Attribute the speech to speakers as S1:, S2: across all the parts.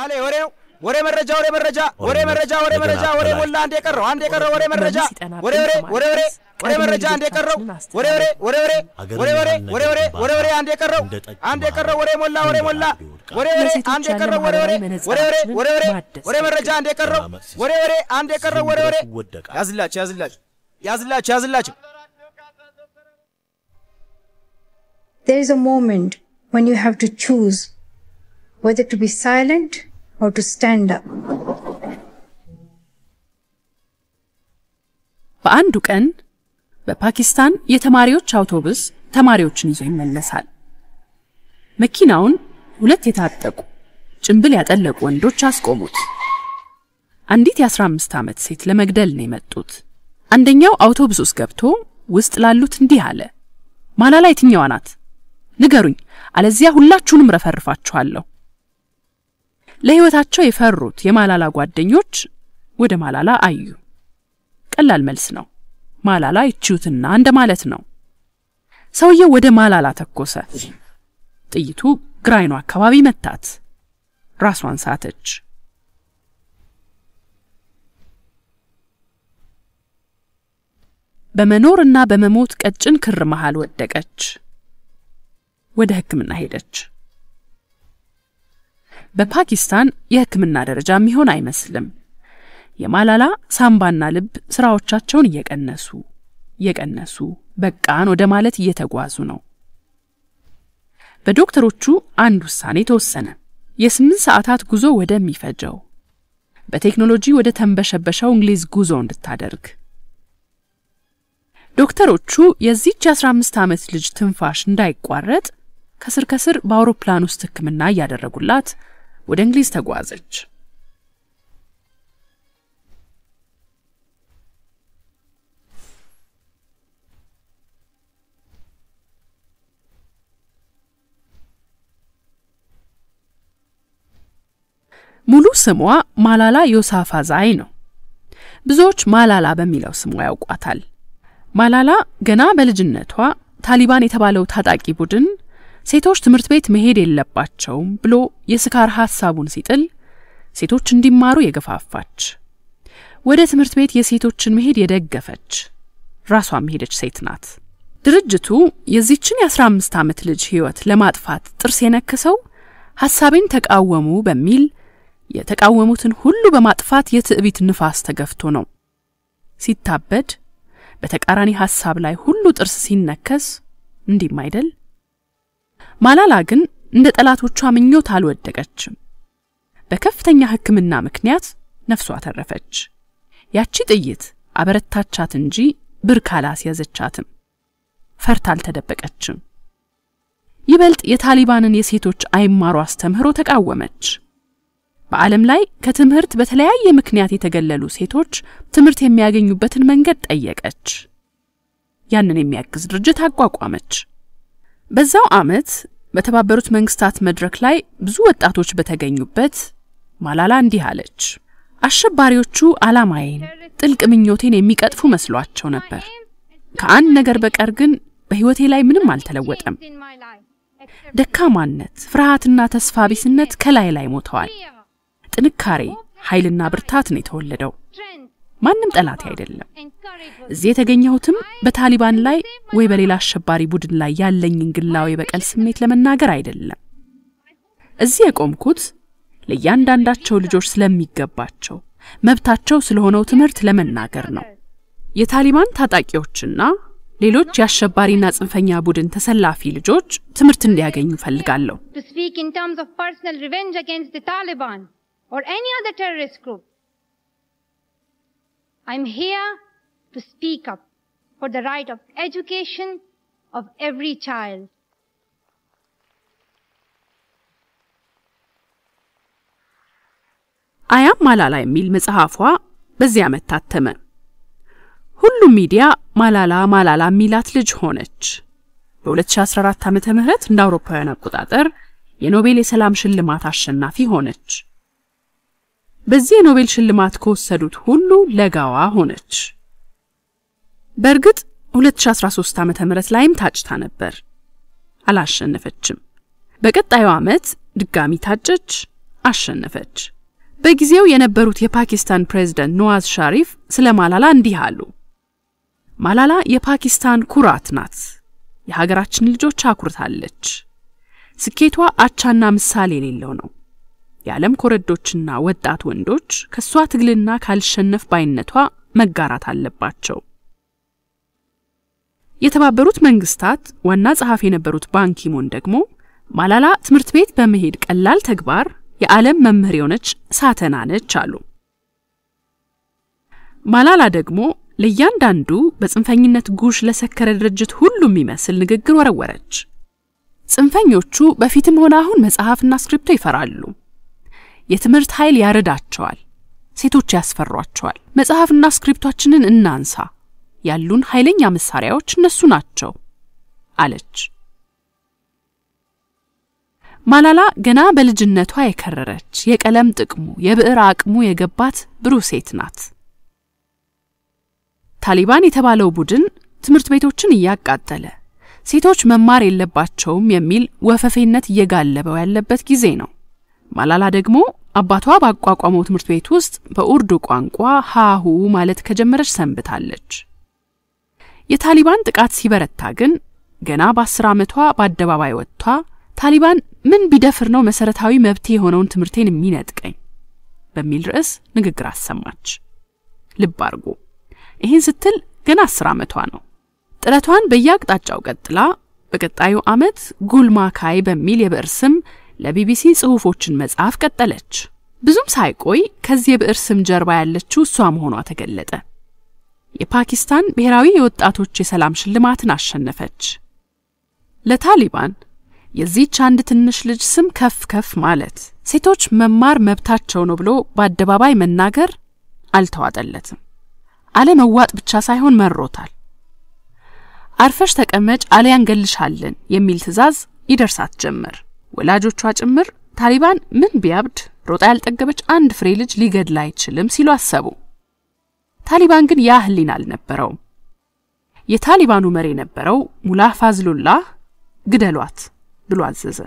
S1: አለ ወሬው ወሬ መረጃ ወሬ መረጃ ወሬ መረጃ ወሬ መረጃ ወሬ ሞላ አንድ የቀረው አንድ የቀረው ወሬ መረጃ ወሬ ወሬ ወሬ ወሬ ወሬ መረጃ አንድ የቀረው ወሬ ወሬ ወሬ ወሬ ወሬ ወሬ ወሬ ወሬ ወሬ ወሬ አንድ የቀረው አንድ የቀረው ወሬ ሞላ ወሬ ሞላ ወሬ ወሬ አንድ የቀረው ወሬ ወሬ ወሬ ወሬ ወሬ ወሬ ወሬ መረጃ አንድ የቀረው ወሬ ወሬ አንድ የቀረው ወሬ ወሬ ያዝላችሁ ያዝላችሁ ያዝላችሁ ያዝላችሁ There is a moment when you have to choose whether to be silent or to stand up. በአንዱ ቀን በፓኪስታን የተማሪዎች አውቶቡስ ተማሪዎችን ይዞ ይመለሳል። መኪናውን ሁለት የታጠቁ ጭንብል ያጠለቁ ወንዶች አስቆሙት። አንዲት የ15 ዓመት ሴት ለመግደል ነው የመጡት። አንደኛው አውቶቡስ ውስጥ ገብቶ ውስጥ ላሉት እንዲህ አለ፣ ማላላ የትኛዋ ናት ንገሩኝ፣ አለዚያ ሁላችሁንም ረፈርፋችኋለሁ። ለሕይወታቸው የፈሩት የማላላ ጓደኞች ወደ ማላላ አዩ። ቀላል መልስ ነው። ማላላ ይችሁትና እንደ ማለት ነው። ሰውየው ወደ ማላላ ተኮሰ። ጥይቱ ግራይኗ አካባቢ መታት። ራሷን ሳተች። በመኖርና በመሞት ቀጭን ክር መሃል ወደቀች። ወደ ሕክምና ሄደች። በፓኪስታን የሕክምና ደረጃ የሚሆን አይመስልም። የማላላ ሳምባና ልብ ስራዎቻቸውን እየቀነሱ እየቀነሱ በቃን ወደ ማለት እየተጓዙ ነው። በዶክተሮቹ አንድ ውሳኔ ተወሰነ። የስምንት ሰዓታት ጉዞ ወደሚፈጀው በቴክኖሎጂ ወደ ተንበሸበሸው እንግሊዝ ጉዞ እንድታደርግ ዶክተሮቹ የዚች የ15 ዓመት ልጅ ትንፋሽ እንዳይቋረጥ ከስር ከስር በአውሮፕላን ውስጥ ሕክምና እያደረጉላት ወደ እንግሊዝ ተጓዘች። ሙሉ ስሟ ማላላ ዮሳፋ ዛይ ነው። ብዙዎች ማላላ በሚለው ስሟ ያውቋታል። ማላላ ገና በልጅነቷ ታሊባን የተባለው ታጣቂ ቡድን ሴቶች ትምህርት ቤት መሄድ የለባቸውም ብሎ የስካር ሐሳቡን ሲጥል ሴቶች እንዲማሩ የገፋፋች፣ ወደ ትምህርት ቤት የሴቶችን መሄድ የደገፈች ራሷም ሄደች ሴት ናት። ድርጅቱ የዚችን የ15 ዓመት ልጅ ህይወት ለማጥፋት ጥርስ የነከሰው ሐሳቤን ተቃወሙ በሚል የተቃወሙትን ሁሉ በማጥፋት የትዕቢት ንፋስ ተገፍቶ ነው። ሲታበድ በተቃራኒ ሐሳብ ላይ ሁሉ ጥርስ ሲነከስ እንዲም አይደል? ማላላ ግን እንደ ጠላቶቿ ምኞት አልወደቀችም። በከፍተኛ ሕክምና ምክንያት ነፍሷ ተረፈች። ያቺ ጥይት አበረታቻት እንጂ ብርክ አላስያዘቻትም። ፈርታ አልተደበቀችም። ይበልጥ የታሊባንን የሴቶች አይማሩ አስተምህሮ ተቃወመች። በዓለም ላይ ከትምህርት በተለያየ ምክንያት የተገለሉ ሴቶች ትምህርት የሚያገኙበትን መንገድ ጠየቀች። ያንን የሚያግዝ ድርጅት አቋቋመች። በዛው ዓመት በተባበሩት መንግስታት መድረክ ላይ ብዙ ወጣቶች በተገኙበት ማላላ እንዲህ አለች። አሸባሪዎቹ ዓላማዬን፣ ጥልቅ ምኞቴን የሚቀጥፉ መስሏቸው ነበር። ከአንድ ነገር በቀር ግን በሕይወቴ ላይ ምንም አልተለወጠም። ደካማነት፣ ፍርሃትና ተስፋ ቢስነት ከላይ ላይ ሞተዋል። ጥንካሬ፣ ኃይልና ብርታት ነው የተወለደው። ማንም ጠላቴ አይደለም። እዚህ የተገኘሁትም በታሊባን ላይ ወይ በሌላ አሸባሪ ቡድን ላይ ያለኝን ግላዊ የበቀል ስሜት ለመናገር አይደለም። እዚህ የቆምኩት ለእያንዳንዳቸው ልጆች ስለሚገባቸው መብታቸው ስለሆነው ትምህርት ለመናገር ነው። የታሊባን ታጣቂዎችና ሌሎች የአሸባሪና ጽንፈኛ ቡድን ተሰላፊ ልጆች ትምህርት እንዲያገኙ ፈልጋለሁ። I'm here to speak up for the right of education of every child. አያም ማላላ የሚል መጽሐፏ በዚህ ዓመት ታተመ። ሁሉም ሚዲያ ማላላ ማላላ የሚላት ልጅ ሆነች። በ2014 ዓ ም እንደ አውሮፓውያን አቆጣጠር የኖቤል የሰላም ሽልማት አሸናፊ ሆነች። በዚህ የኖቤል ሽልማት ከወሰዱት ሁሉ ለጋዋ ሆነች። በእርግጥ 2013 ዓ ም ላይም ታጭታ ነበር፣ አላሸነፈችም። በቀጣዩ ዓመት ድጋሚ ታጨች፣ አሸነፈች። በጊዜው የነበሩት የፓኪስታን ፕሬዝደንት ነዋዝ ሻሪፍ ስለ ማላላ እንዲህ አሉ። ማላላ የፓኪስታን ኩራት ናት። የሀገራችን ልጆች አኩርታለች። ስኬቷ አቻና ምሳሌ የሌለው ነው። የዓለም ኮረዶችና ወጣት ወንዶች ከእሷ ትግልና ካልሸነፍ ባይነቷ መጋራት አለባቸው። የተባበሩት መንግስታት ዋና ጸሐፊ የነበሩት ባንኪሞን ደግሞ ማላላ ትምህርት ቤት በመሄድ ቀላል ተግባር የዓለም መምህር የሆነች ሳተና ነች አሉ። ማላላ ደግሞ ለእያንዳንዱ በጽንፈኝነት ጉሽ ለሰከረ ድርጅት ሁሉ የሚመስል ንግግር ወረወረች። ጽንፈኞቹ በፊትም ሆነ አሁን መጽሐፍና ስክሪፕቶ ይፈራሉ። የትምህርት ኃይል ያረዳቸዋል። ሴቶች ያስፈሯቸዋል። መጽሐፍና ስክሪፕቶችንን እናንሳ። ያሉን ኃይለኛ መሳሪያዎች እነሱ ናቸው አለች። ማላላ ገና በልጅነቷ የከረረች የቀለም ጥቅሙ የብዕር አቅሙ የገባት ብሩህ ሴት ናት። ታሊባን የተባለው ቡድን ትምህርት ቤቶችን እያቃጠለ ሴቶች መማር የለባቸውም የሚል ወፈፌነት እየጋለበው ያለበት ጊዜ ነው። ማላላ ደግሞ አባቷ ባቋቋመው ትምህርት ቤት ውስጥ በኡርዱ ቋንቋ ሃሁ ማለት ከጀመረች ሰንብታለች። የታሊባን ጥቃት ሲበረታ ግን ገና በአስር ዓመቷ በአደባባይ ወጥቷ ታሊባን ምን ቢደፍር ነው መሰረታዊ መብቴ የሆነውን ትምህርቴን የሚነጥቀኝ በሚል ርዕስ ንግግር አሰማች። ልብ አርጎ ይህን ስትል ገና አስር ዓመቷ ነው። ጥረቷን በየአቅጣጫው ቀጥላ በቀጣዩ ዓመት ጉልማካይ በሚል የብዕር ስም ለቢቢሲ ጽሑፎችን መጽሐፍ ቀጠለች። ብዙም ሳይቆይ ከዚህ የብዕር ስም ጀርባ ያለችው እሷ መሆኗ ተገለጠ። የፓኪስታን ብሔራዊ የወጣቶች የሰላም ሽልማትን አሸነፈች። ለታሊባን የዚህች አንድ ትንሽ ልጅ ስም ከፍ ከፍ ማለት ሴቶች መማር መብታቸው ነው ብሎ በአደባባይ መናገር አልተዋጠለትም። አለመዋጥ ብቻ ሳይሆን መሮታል። አርፈሽ ተቀመጭ አልያን የሚል ትዕዛዝ ይደርሳት ጀመር። ወላጆቿ ጭምር ታሊባን ምን ቢያብድ ሮጣ ያልጠገበች አንድ ፍሬ ልጅ ሊገድል አይችልም ሲሉ አሰቡ። ታሊባን ግን ያ ህሊና አልነበረውም። የታሊባኑ መሪ የነበረው ሙላ ፋዝሉላህ ግደሏት ብሎ አዘዘ።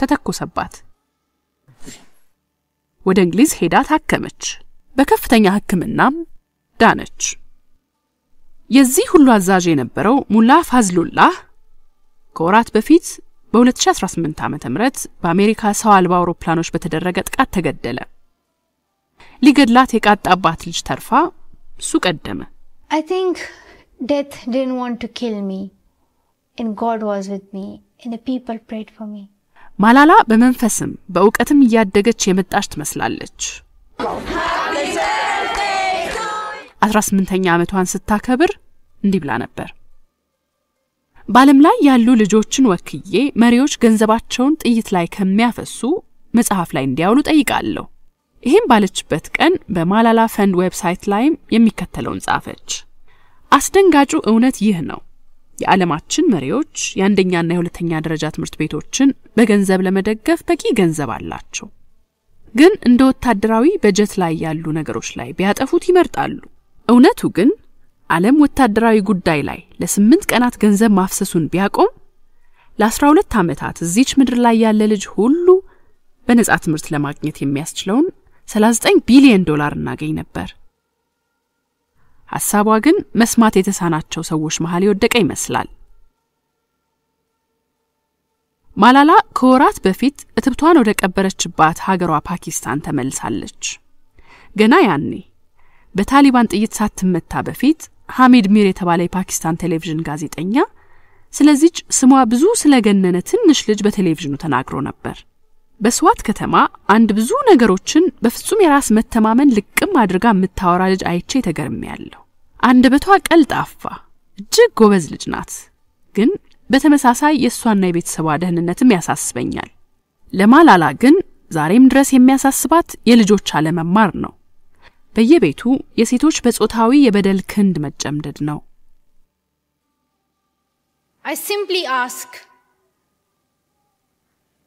S1: ተተኮሰባት። ወደ እንግሊዝ ሄዳ ታከመች። በከፍተኛ ሕክምናም ዳነች። የዚህ ሁሉ አዛዥ የነበረው ሙላ ፋዝሉላህ ከወራት በፊት በ2018 ዓ ም በአሜሪካ ሰው አልባ አውሮፕላኖች በተደረገ ጥቃት ተገደለ። ሊገድላት የቃጣባት ልጅ ተርፋ እሱ ቀደመ። ማላላ በመንፈስም በእውቀትም እያደገች የመጣች ትመስላለች። 18ኛ ዓመቷን ስታከብር እንዲህ ብላ ነበር። በዓለም ላይ ያሉ ልጆችን ወክዬ መሪዎች ገንዘባቸውን ጥይት ላይ ከሚያፈሱ መጽሐፍ ላይ እንዲያውሉ ጠይቃለሁ። ይህም ባለችበት ቀን በማላላ ፈንድ ዌብሳይት ላይም የሚከተለውን ጻፈች። አስደንጋጩ እውነት ይህ ነው። የዓለማችን መሪዎች የአንደኛና የሁለተኛ ደረጃ ትምህርት ቤቶችን በገንዘብ ለመደገፍ በቂ ገንዘብ አላቸው። ግን እንደ ወታደራዊ በጀት ላይ ያሉ ነገሮች ላይ ቢያጠፉት ይመርጣሉ። እውነቱ ግን ዓለም ወታደራዊ ጉዳይ ላይ ለስምንት ቀናት ገንዘብ ማፍሰሱን ቢያቆም ለአስራ ሁለት ዓመታት እዚች ምድር ላይ ያለ ልጅ ሁሉ በነጻ ትምህርት ለማግኘት የሚያስችለውን 39 ቢሊዮን ዶላር እናገኝ ነበር። ሐሳቧ ግን መስማት የተሳናቸው ሰዎች መሃል የወደቀ ይመስላል። ማላላ ከወራት በፊት እትብቷን ወደ ቀበረችባት ሀገሯ ፓኪስታን ተመልሳለች። ገና ያኔ በታሊባን ጥይት ሳትመታ በፊት ሐሚድ ሚር የተባለ የፓኪስታን ቴሌቪዥን ጋዜጠኛ ስለዚች ስሟ ብዙ ስለገነነ ትንሽ ልጅ በቴሌቪዥኑ ተናግሮ ነበር። በስዋት ከተማ አንድ ብዙ ነገሮችን በፍጹም የራስ መተማመን ልቅም አድርጋ የምታወራ ልጅ አይቼ ተገርሜያለሁ። አንደበቷ ቀልጣፋ፣ እጅግ ጎበዝ ልጅ ናት። ግን በተመሳሳይ የእሷና የቤተሰቧ ደህንነትም ያሳስበኛል። ለማላላ ግን ዛሬም ድረስ የሚያሳስባት የልጆች አለመማር ነው። በየቤቱ የሴቶች በጾታዊ የበደል ክንድ መጨምደድ ነው። I simply ask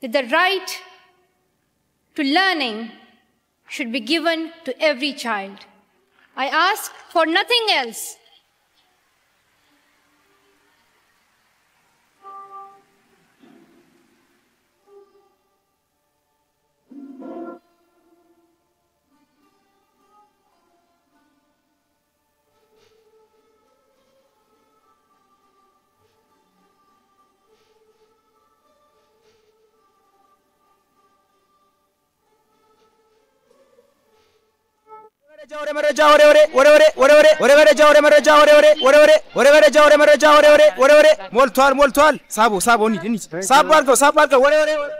S1: that the right to learning should be given to every child. I ask for nothing else. ወደ መረጃ ወደ ወሬ ወደ ወሬ ወደ መረጃ ወደ መረጃ ወደ ወደ ወሬ ወደ መረጃ ወደ መረጃ ወደ ሞልቷል ሞልቷል። ሳቦ ሳቦ እንሂድ አድርገው ሳቦ አድርገው ወሬ ወሬ